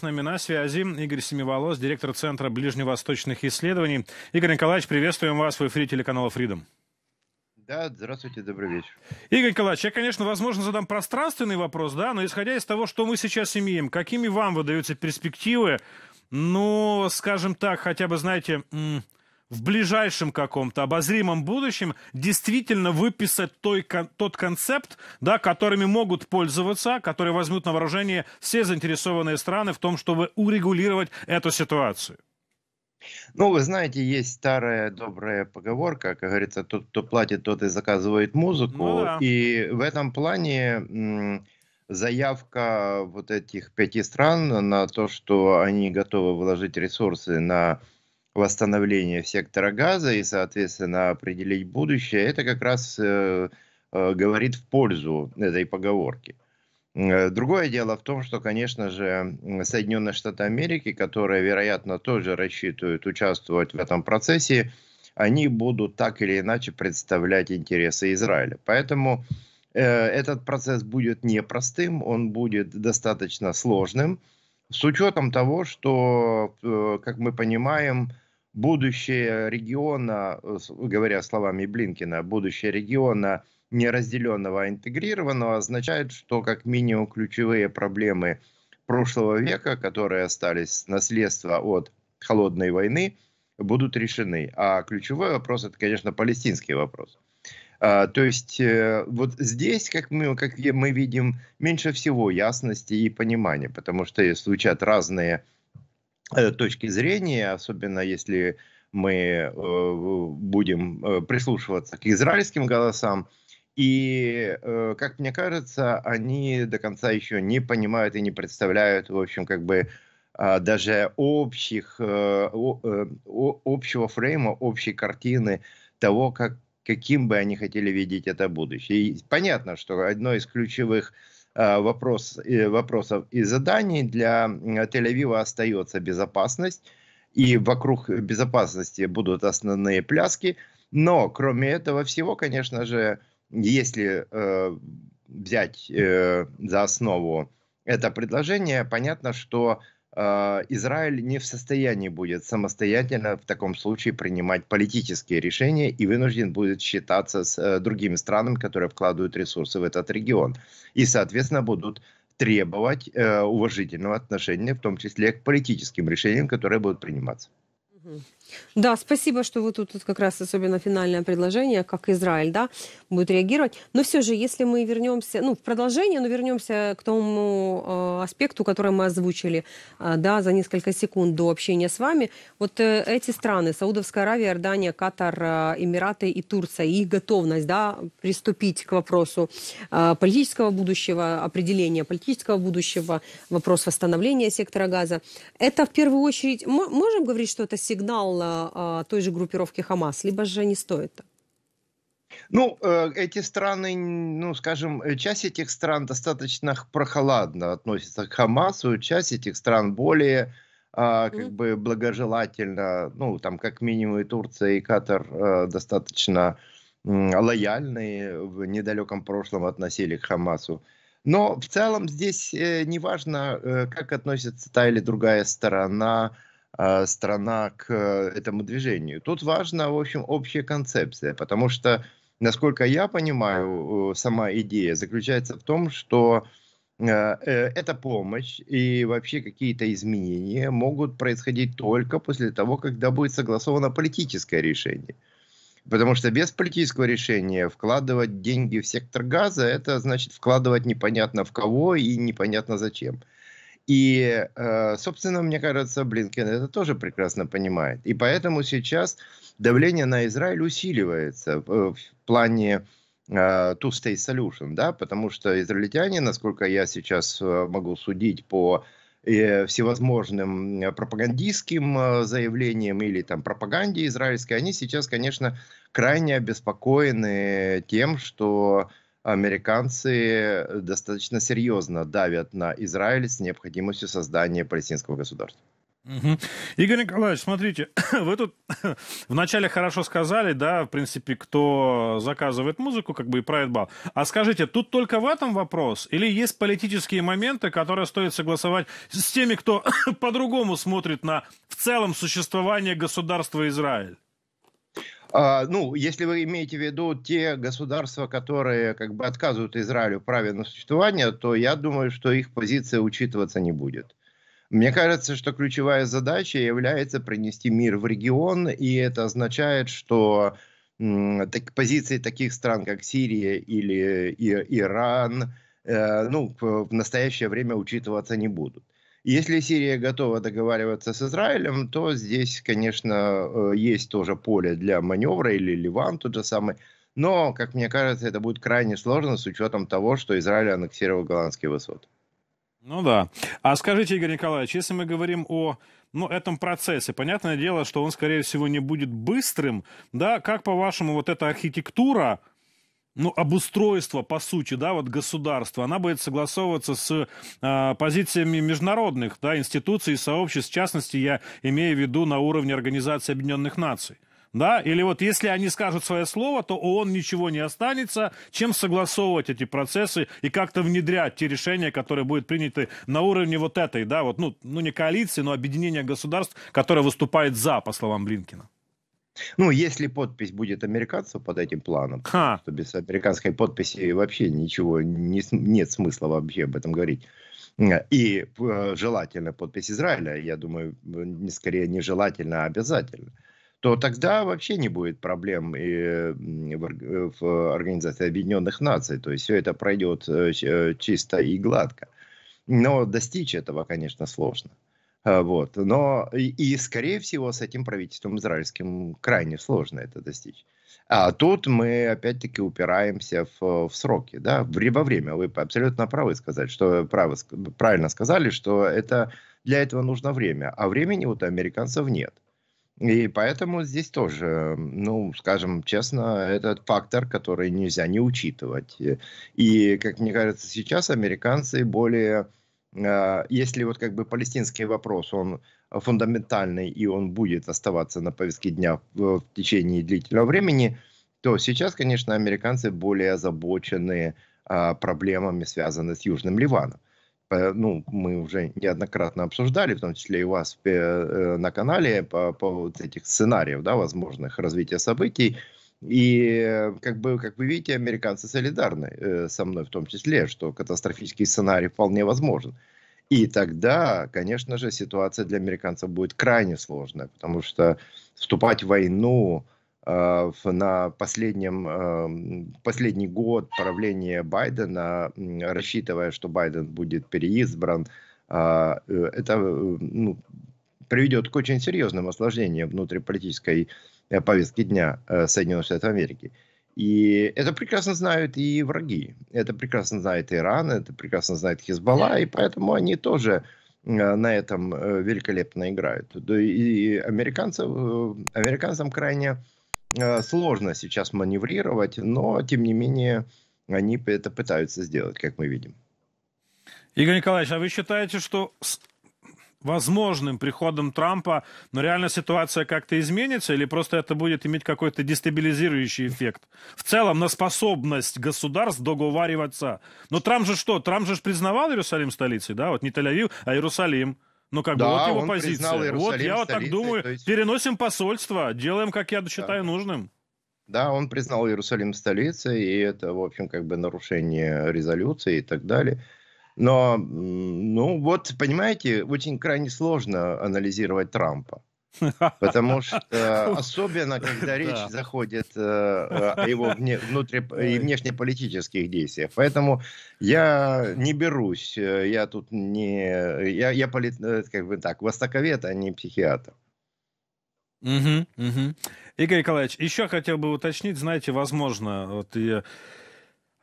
С нами на связи Игорь Семиволос, директор Центра ближневосточных исследований. Игорь Николаевич, приветствуем вас в эфире телеканала Freedom. Да, здравствуйте, добрый вечер. Игорь Николаевич, я, конечно, возможно, задам пространственный вопрос, да, но исходя из того, что мы сейчас имеем, какими вам выдаются перспективы, ну, скажем так, хотя бы, знаете, в ближайшем каком-то обозримом будущем действительно выписать той, тот концепт, да, которыми могут пользоваться, которые возьмут на вооружение все заинтересованные страны в том, чтобы урегулировать эту ситуацию? Ну, вы знаете, есть старая добрая поговорка, как говорится, тот, кто платит, тот и заказывает музыку. Ну, да. И в этом плане заявка вот этих пяти стран на то, что они готовы вложить ресурсы на восстановления сектора газа и, соответственно, определить будущее, это как раз э, э, говорит в пользу этой поговорки. Э, другое дело в том, что, конечно же, Соединенные Штаты Америки, которые, вероятно, тоже рассчитывают участвовать в этом процессе, они будут так или иначе представлять интересы Израиля. Поэтому э, этот процесс будет непростым, он будет достаточно сложным, с учетом того, что, э, как мы понимаем, будущее региона, э, говоря словами Блинкина, будущее региона неразделенного, а интегрированного, означает, что как минимум ключевые проблемы прошлого века, которые остались наследство от холодной войны, будут решены. А ключевой вопрос это, конечно, палестинский вопрос. А, то есть э, вот здесь, как мы, как мы видим, меньше всего ясности и понимания, потому что случат разные Э, точки зрения, особенно если мы э, будем э, прислушиваться к израильским голосам. И, как мне кажется, они до конца еще не понимают и не представляют, в общем, как бы а, даже общих, общего фрейма, общей картины того, как, каким бы они хотели видеть это будущее. И понятно, что одно из ключевых э, Э, вопрос, э, вопросов и заданий. Для э, Тель-Авива остается безопасность, и вокруг безопасности будут основные пляски. Но кроме этого всего, конечно же, если э, взять э, за основу это предложение, понятно, что а, Израиль не в состоянии будет самостоятельно в таком случае принимать политические решения и вынужден будет считаться с э, другими странами, которые вкладывают ресурсы в этот регион. И, соответственно, будут требовать э, уважительного отношения, в том числе к политическим решениям, которые будут приниматься. Да, спасибо, что вы тут, тут как раз особенно финальное предложение, как Израиль, да, будет реагировать. Но все же, если мы вернемся, ну, в продолжение, но вернемся к тому э, аспекту, который мы озвучили, э, да, за несколько секунд до общения с вами. Вот э, эти страны, Саудовская Аравия, Иордания, Катар, э, Эмираты и Турция, их готовность, да, приступить к вопросу э, политического будущего, определения политического будущего, вопрос восстановления сектора газа. Это в первую очередь, мы можем говорить, что это сигнал помогала той же группировке Хамас, либо же не стоит так? Ну, э, эти страны, ну, скажем, э, часть этих стран достаточно прохладно относится к Хамасу, часть этих стран более, а, как mm-hmm. бы, благожелательно, ну, там, как минимум, и Турция, и Катар э, достаточно лояльные в недалеком прошлом относились к Хамасу. Но в целом здесь неважно, как относится та или другая сторона, а, страна к э, этому движению. Тут важна, в общем, общая концепция, потому что, насколько я понимаю, сама идея заключается в том, что э, э, эта помощь и вообще какие-то изменения могут происходить только после того, когда будет согласовано политическое решение. Потому что без политического решения вкладывать деньги в сектор газа, это значит вкладывать непонятно в кого и непонятно зачем. И, э, собственно, мне кажется, Блинкен это тоже прекрасно понимает. И поэтому сейчас давление на Израиль усиливается в плане э, two-state solution, да, потому что израильтяне, насколько я сейчас э, могу судить по всевозможным пропагандистским заявлениям или там пропаганде израильской, они сейчас, конечно, крайне обеспокоены тем, что американцы э, достаточно серьезно давят на Израиль с необходимостью создания палестинского государства. Угу. Игорь Николаевич, смотрите, вы тут вначале хорошо сказали, да, в принципе, кто заказывает музыку, как бы и правит бал. А скажите, тут только в этом вопрос? Или есть политические моменты, которые стоит согласовать с теми, кто по-другому смотрит на в целом существование государства Израиль? А, ну, если вы имеете в виду те государства, которые как бы отказывают Израилю праве на существование, то я думаю, что их позиция учитываться не будет. Мне кажется, что ключевая задача является принести мир в регион, и это означает, что так, позиции таких стран, как Сирия или и, Иран, э, ну, в настоящее время учитываться не будут. Если Сирия готова договариваться с Израилем, то здесь, конечно, э, есть тоже поле для маневра или Ливан тот же самый. Но, как мне кажется, это будет крайне сложно с учетом того, что Израиль аннексировал голландские высоты. Ну да. А скажите, Игорь Николаевич, если мы говорим о ну, этом процессе, понятное дело, что он, скорее всего, не будет быстрым, да, как, по-вашему, вот эта архитектура, ну, обустройство, по сути, да, вот государство, она будет согласовываться с э, позициями международных, да, институций и сообществ, в частности, я имею в виду на уровне Организации Объединенных Наций да, или вот если они скажут свое слово, то ООН ничего не останется, чем согласовывать эти процессы и как-то внедрять те решения, которые будут приняты на уровне вот этой, да, вот, ну, ну не коалиции, но объединения государств, которое выступает за, по словам Блинкина. Ну, если подпись будет американцев под этим планом, Ха. то без американской подписи вообще ничего не, нет смысла вообще об этом говорить. И э, желательно подпись Израиля, я думаю, не, скорее нежелательно, а обязательно. То тогда вообще не будет проблем и, в, э, в Организации Объединенных Наций. То есть все это пройдет э, э, чисто и гладко. Но достичь этого, конечно, сложно. А, вот. Но и, и, скорее всего, с этим правительством израильским крайне сложно это достичь. А тут мы опять-таки упираемся в, в сроки, да, во время. Вы абсолютно правы сказать, что правы, правильно сказали, что это для этого нужно время, а времени вот у американцев нет. И поэтому здесь тоже, ну, скажем честно, этот фактор, который нельзя не учитывать. И, как мне кажется, сейчас американцы более а, если вот как бы палестинский вопрос, он фундаментальный и он будет оставаться на повестке дня в течение длительного времени, то сейчас, конечно, американцы более озабочены а, проблемами, связанными с Южным Ливаном. Ну, мы уже неоднократно обсуждали, в том числе и у вас э, э, на канале, по поводу этих сценариев, да, возможных развития событий. И, как, бы, как вы видите, американцы солидарны э, со мной в том числе, что катастрофический сценарий вполне возможен. И тогда, конечно же, ситуация для американцев будет крайне сложная, потому что вступать в войну э, на последнем, э, последний год правления Байдена, рассчитывая, что Байден будет переизбран, э, э это э, ну, приведет к очень серьезным осложнениям внутриполитической политической Э, повестки дня э, Соединенных Штатов Америки. И это прекрасно знают и враги. Это прекрасно знает Иран, это прекрасно знает Хизбалла, и поэтому они тоже э, на этом великолепно играют. И американцам, американцам крайне сложно сейчас маневрировать, но тем не менее они это пытаются сделать, как мы видим. Игорь Николаевич, а вы считаете, что возможным приходом Трампа, но реально ситуация как-то изменится или просто это будет иметь какой-то дестабилизирующий эффект? В целом на способность государств договариваться. Но Трамп же что? Трамп же признавал Иерусалим столицей, да? Вот не тель а Иерусалим. Ну, как да, бы вот его позиция. Вот я вот так думаю. Есть... Переносим посольство, делаем, как я считаю да. нужным. Да, он признал Иерусалим столицей, и это, в общем, как бы нарушение резолюции и так далее. Но, ну вот, понимаете, очень крайне сложно анализировать Трампа. Потому что особенно, когда речь да. заходит э, о его вне, внутри, и внешнеполитических действиях. Поэтому я не берусь, э, я тут не... Я, я полит, э, как бы так, востоковед, а не психиатр. Угу, угу. Игорь Николаевич, еще хотел бы уточнить, знаете, возможно, вот я...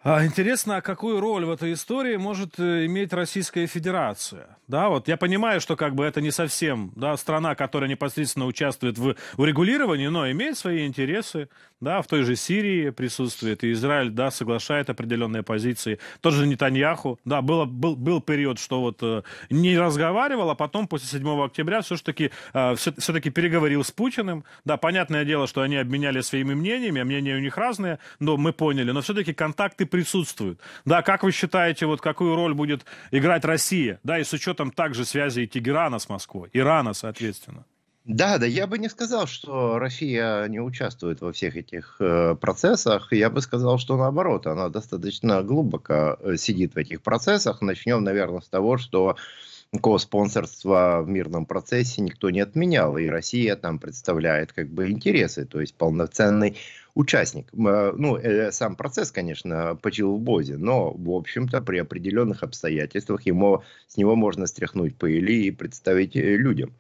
А интересно, а какую роль в этой истории может э, иметь Российская Федерация? Да, вот я понимаю, что как бы это не совсем да, страна, которая непосредственно участвует в урегулировании, но имеет свои интересы. Да, в той же Сирии присутствует, и Израиль да, соглашает определенные позиции. Тот же Нетаньяху. Да, было, был, был период, что вот э, не разговаривал, а потом после 7 октября все-таки э, все, все-таки переговорил с Путиным. Да, понятное дело, что они обменяли своими мнениями, а мнения у них разные, но мы поняли. Но все-таки контакты присутствуют. Да, как вы считаете, вот какую роль будет играть Россия, да, и с учетом также связи Тегерана с Москвой, Ирана, соответственно? Да, да, я бы не сказал, что Россия не участвует во всех этих э, процессах. Я бы сказал, что наоборот, она достаточно глубоко э, сидит в этих процессах. Начнем, наверное, с того, что э, никакого спонсорства в мирном процессе никто не отменял, и Россия там представляет как бы интересы, то есть полноценный участник. Э, ну, э, сам процесс, конечно, почил в бозе, но, в общем-то, при определенных обстоятельствах ему, с него можно стряхнуть пыли и представить э, людям.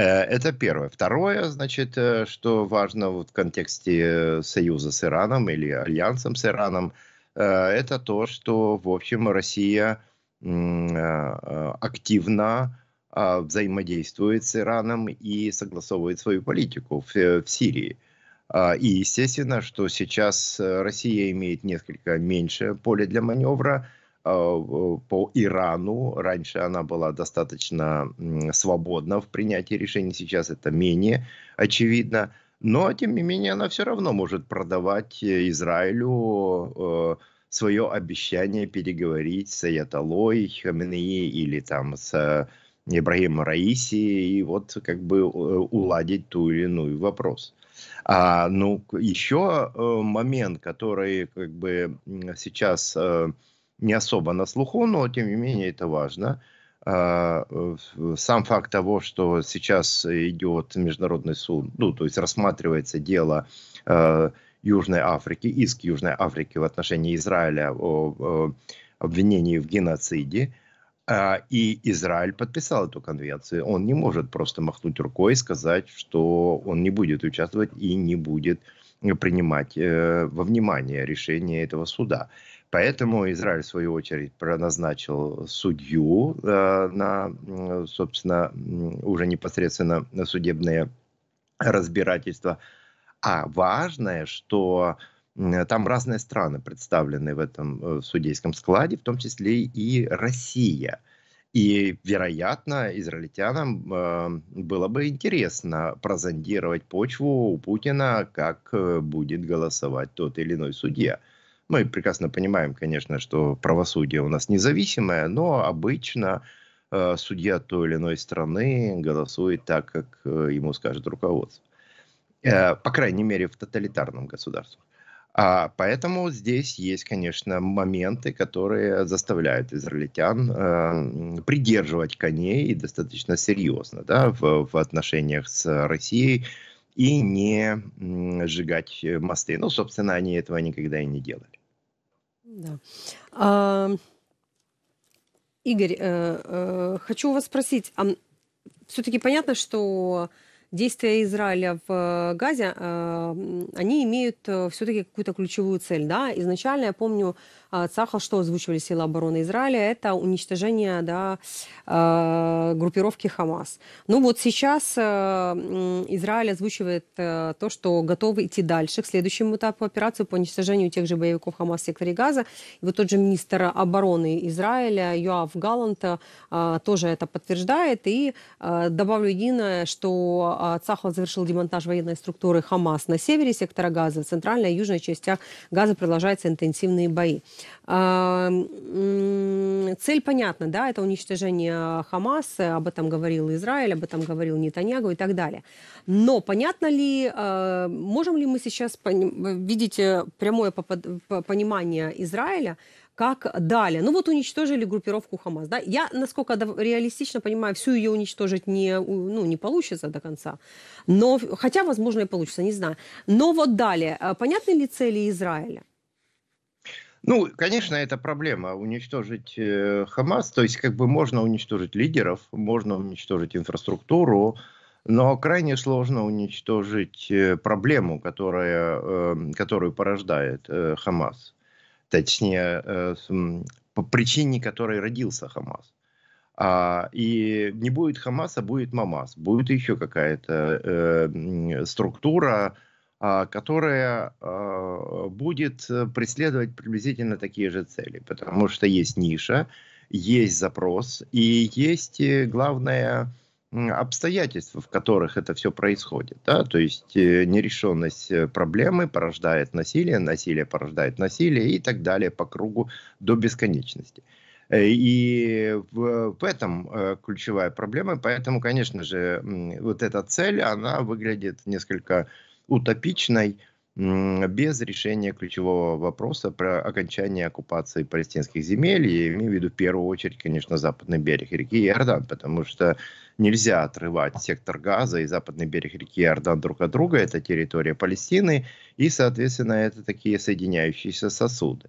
Это первое. Второе, значит, что важно вот в контексте союза с Ираном или альянсом с Ираном, это то, что, в общем, Россия Э, э, активно а, взаимодействует с Ираном и согласовывает свою политику в, э, в Сирии. А, и естественно, что сейчас Россия имеет несколько меньше поле для маневра а, по Ирану. Раньше она была достаточно свободна в принятии решений, сейчас это менее очевидно. Но, тем не менее, она все равно может продавать Израилю свое обещание переговорить с Аятолой, Хамнеи или там с э, Ибрагимом Раиси и вот как бы э, уладить ту или иную вопрос. А, ну, еще э, момент, который как бы сейчас не особо на слуху, но тем не менее это важно. А, сам факт того, что сейчас идет международный суд, ну, то есть рассматривается дело Южной Африки, иск Южной Африки в отношении Израиля о, о обвинении в геноциде. А, и Израиль подписал эту конвенцию. Он не может просто махнуть рукой и сказать, что он не будет участвовать и не будет принимать э, во внимание решение этого суда. Поэтому Израиль, в свою очередь, назначил судью э, на, собственно, уже непосредственно на судебное разбирательство. А важное, что э, там разные страны представлены в этом э, судейском складе, в том числе и Россия. И, вероятно, израильтянам эм, было бы интересно прозондировать почву у Путина, как э, будет голосовать тот или иной судья. Мы прекрасно понимаем, конечно, что правосудие у нас независимое, но обычно судья той или иной страны голосует так, как ему скажет руководство. Э, по крайней мере, в тоталитарном государстве. А поэтому здесь есть, конечно, моменты, которые заставляют израильтян э, придерживать коней достаточно серьезно да, в, в отношениях с Россией и не сжигать мосты. Ну, собственно, они этого никогда и не делали. Да. А, Игорь, э, э, хочу у вас спросить, а все-таки понятно, что действия Израиля в э, Газе, э, они имеют э, все-таки какую-то ключевую цель. Да? Изначально, я помню, а, Цахал, что озвучивали силы обороны Израиля, это уничтожение да, а, группировки Хамас. Ну вот сейчас э, Израиль озвучивает э, то, что готовы идти дальше к следующему этапу операции по уничтожению тех же боевиков Хамас в секторе Газа. И вот тот же министр обороны Израиля Йоав Галант э, тоже это подтверждает. И добавлю единое, что Цахал завершил демонтаж военной структуры Хамас на севере сектора Газа, в центральной и южной частях Газа продолжаются интенсивные бои. Цель понятна, да, это уничтожение Хамаса, об этом говорил Израиль, об этом говорил Нетаньягу и так далее. Но понятно ли, э, можем ли мы сейчас видеть э, прямое понимание Израиля, как далее. Ну вот уничтожили группировку Хамас. Да? Я, насколько реалистично понимаю, всю ее уничтожить не, ну, не получится до конца. Но, хотя, возможно, и получится, не знаю. Но вот далее. Э, понятны ли цели Израиля? Ну, конечно, это проблема. Уничтожить э, Хамас, то есть как бы можно уничтожить лидеров, можно уничтожить инфраструктуру, но крайне сложно уничтожить э, проблему, которая, эм, которую порождает э, Хамас. Точнее, по причине которой родился Хамас. А, и не будет Хамаса, будет Мамас. Будет еще какая-то э, структура, а, которая а, будет э, преследовать приблизительно такие же цели, потому что есть ниша, есть запрос и есть, э, главное, обстоятельства, в которых это все происходит. Да? То есть э, нерешенность проблемы порождает насилие, насилие порождает насилие и так далее по кругу до бесконечности. И в этом ключевая проблема. Поэтому, конечно же, вот эта цель, она выглядит несколько утопичной без решения ключевого вопроса про окончание оккупации палестинских земель. я имею в виду в первую очередь, конечно, западный берег реки Иордан, потому что нельзя отрывать сектор Газа и западный берег реки Иордан друг от друга. Это территория Палестины, и, соответственно, это такие соединяющиеся сосуды.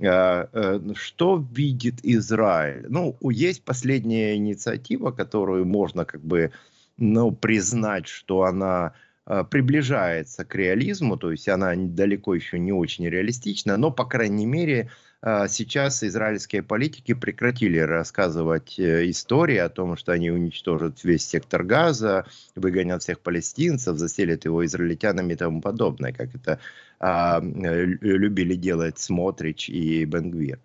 А, э, что видит Израиль? Ну, есть последняя инициатива, которую можно как бы ну, признать, что она Э, приближается к реализму, то есть она далеко еще не очень реалистична, но, по крайней мере, э, сейчас израильские политики прекратили рассказывать э, истории о том, что они уничтожат весь сектор газа, выгонят всех палестинцев, заселят его израильтянами и тому подобное, как это а, любили делать Смотрич и Бенгвир.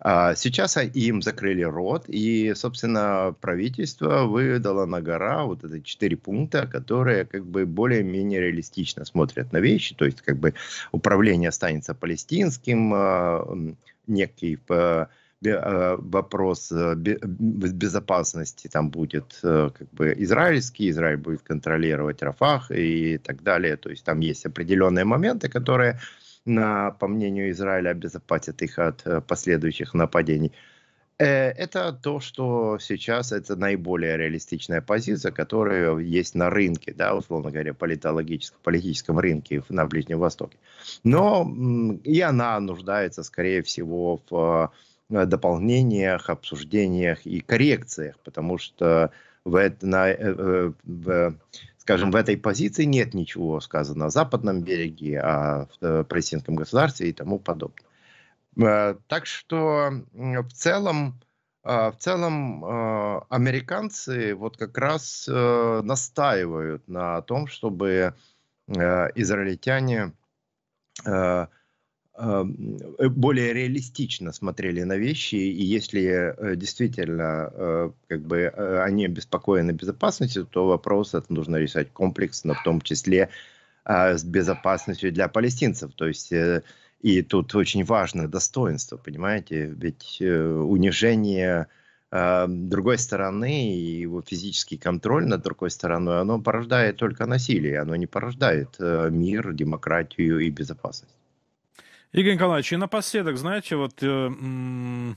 А, сейчас а, им закрыли рот, и, собственно, правительство выдало на гора вот эти четыре пункта, которые как бы более-менее реалистично смотрят на вещи, то есть как бы управление останется палестинским, а, некий вопрос безопасности там будет как бы израильский, Израиль будет контролировать Рафах и так далее. То есть там есть определенные моменты, которые на, по мнению Израиля, обезопасит их от э, последующих нападений. Э, это то, что сейчас это наиболее реалистичная позиция, которая есть на рынке, да, условно говоря, политологическом, политическом рынке на Ближнем Востоке. Но и она нуждается, скорее всего, в э, дополнениях, обсуждениях и коррекциях, потому что в, на, в, скажем, в этой позиции нет ничего сказано о западном береге, о э, палестинском государстве и тому подобное. Э, так что в целом, э, в целом американцы вот как раз настаивают на том, чтобы израильтяне Э, более реалистично смотрели на вещи, и если э, действительно э, как бы, они обеспокоены безопасностью, то вопрос это нужно решать комплексно, в том числе а, с безопасностью для палестинцев. То есть и тут очень важно достоинство, понимаете, ведь унижение а, другой стороны и его физический контроль над другой стороной, оно порождает только насилие, оно не порождает мир, демократию и безопасность. Игорь Николаевич, и напоследок, знаете, вот э, м-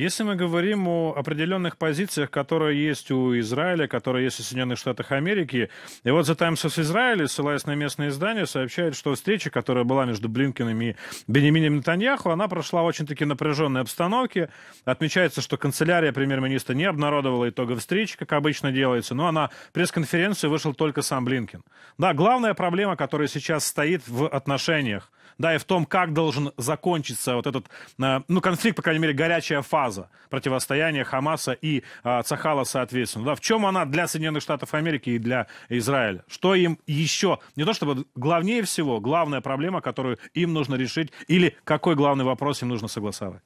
если мы говорим о определенных позициях, которые есть у Израиля, которые есть у Соединенных Штатов Америки, и вот The Times of Israel, ссылаясь на местные издания, сообщает, что встреча, которая была между Блинкиным и Бенемином Нетаньяху, она прошла в очень-таки напряженной обстановке. Отмечается, что канцелярия премьер-министра не обнародовала итогов встречи, как обычно делается, но на пресс-конференции вышел только сам Блинкин. Да, главная проблема, которая сейчас стоит в отношениях, да, и в том, как должен закончиться вот этот, э, ну, конфликт, по крайней мере, горячая фаза, Хамаза, противостояние Хамаса и а, Цахала соответственно. Да, в чем она для Соединенных Штатов Америки и для Израиля? Что им еще? Не то чтобы главнее всего, главная проблема, которую им нужно решить, или какой главный вопрос им нужно согласовать?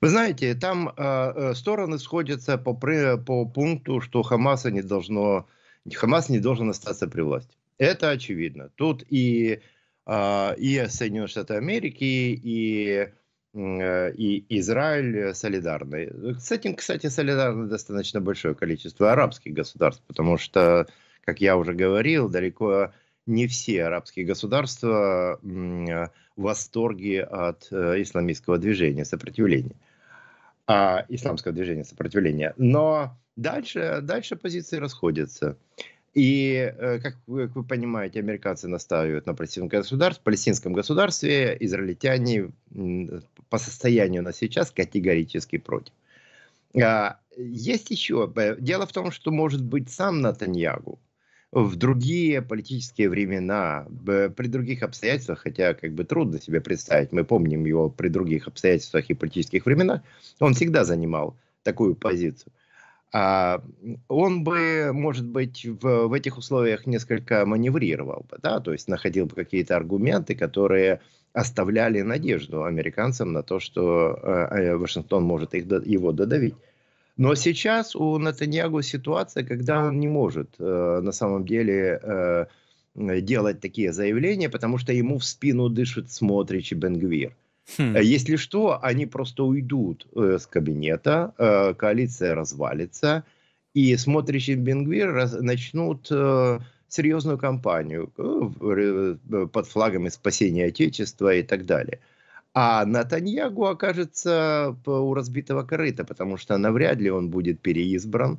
Вы знаете, там а, э, стороны сходятся по, по пункту, что Хамаса не должно, Хамас не должен остаться при власти. Это очевидно. Тут и, э, и Соединенные Штаты Америки, и Э, и Израиль солидарны. С этим, кстати, солидарно достаточно большое количество арабских государств, потому что, как я уже говорил, далеко не все арабские государства э, в восторге от э, исламистского движения сопротивления, а, исламского движения сопротивления. Но дальше, дальше позиции расходятся. И, как вы, как вы понимаете, американцы настаивают на палестинском государстве, палестинском государстве израильтяне по состоянию на сейчас категорически против. А, есть еще. Э, дело в том, что, может быть, сам Натаньягу в другие политические времена, при других обстоятельствах, хотя как бы трудно себе представить, мы помним его при других обстоятельствах и политических временах, он всегда занимал такую позицию – а, он бы, может быть, в, в этих условиях несколько маневрировал бы, да, то есть находил бы какие-то аргументы, которые оставляли надежду американцам на то, что а, а, Вашингтон может их, его додавить. Но сейчас у Натаньягу ситуация, когда он не может э, на самом деле э, делать такие заявления, потому что ему в спину дышит Смотрич и Бенгвир. Э, Хм. Э, если что, они просто уйдут э, с кабинета, э, коалиция развалится, и смотрящие Бенгвир раз, начнут э, серьезную кампанию э, э, под флагами спасения Отечества и так далее. А Натаньягу окажется э, у разбитого корыта, потому что навряд ли он будет переизбран. Э,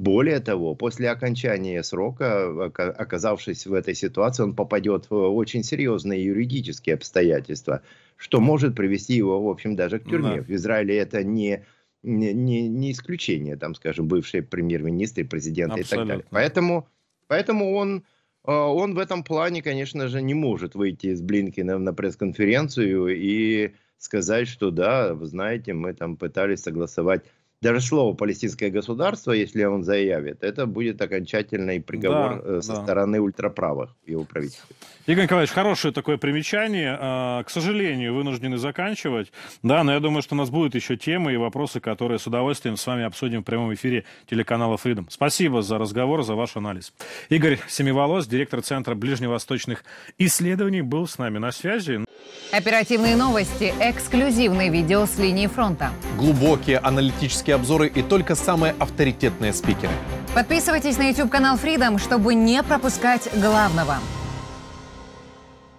более того, после окончания срока, оказавшись в этой ситуации, он попадет в очень серьезные юридические обстоятельства, что может привести его, в общем, даже к тюрьме. Да. В Израиле это не, не, не, исключение, там, скажем, бывшие премьер-министры, президенты Абсолютно. и так далее. Поэтому, поэтому он... Э, он в этом плане, конечно же, не может выйти из Блинкина на пресс-конференцию и сказать, что да, вы знаете, мы там пытались согласовать даже слово «палестинское государство», если он заявит, это будет окончательный приговор да, э, со да. стороны ультраправых его правительства. Игорь Николаевич, хорошее такое примечание. А, к сожалению, вынуждены заканчивать. Да, но я думаю, что у нас будут еще темы и вопросы, которые с удовольствием с вами обсудим в прямом эфире телеканала Freedom. Спасибо за разговор, за ваш анализ. Игорь Семиволос, директор Центра ближневосточных исследований, был с нами на связи. Оперативные новости, эксклюзивные видео с линии фронта. Глубокие аналитические авторские обзоры и только самые авторитетные спикеры. Подписывайтесь на YouTube-канал Freedom, чтобы не пропускать главного.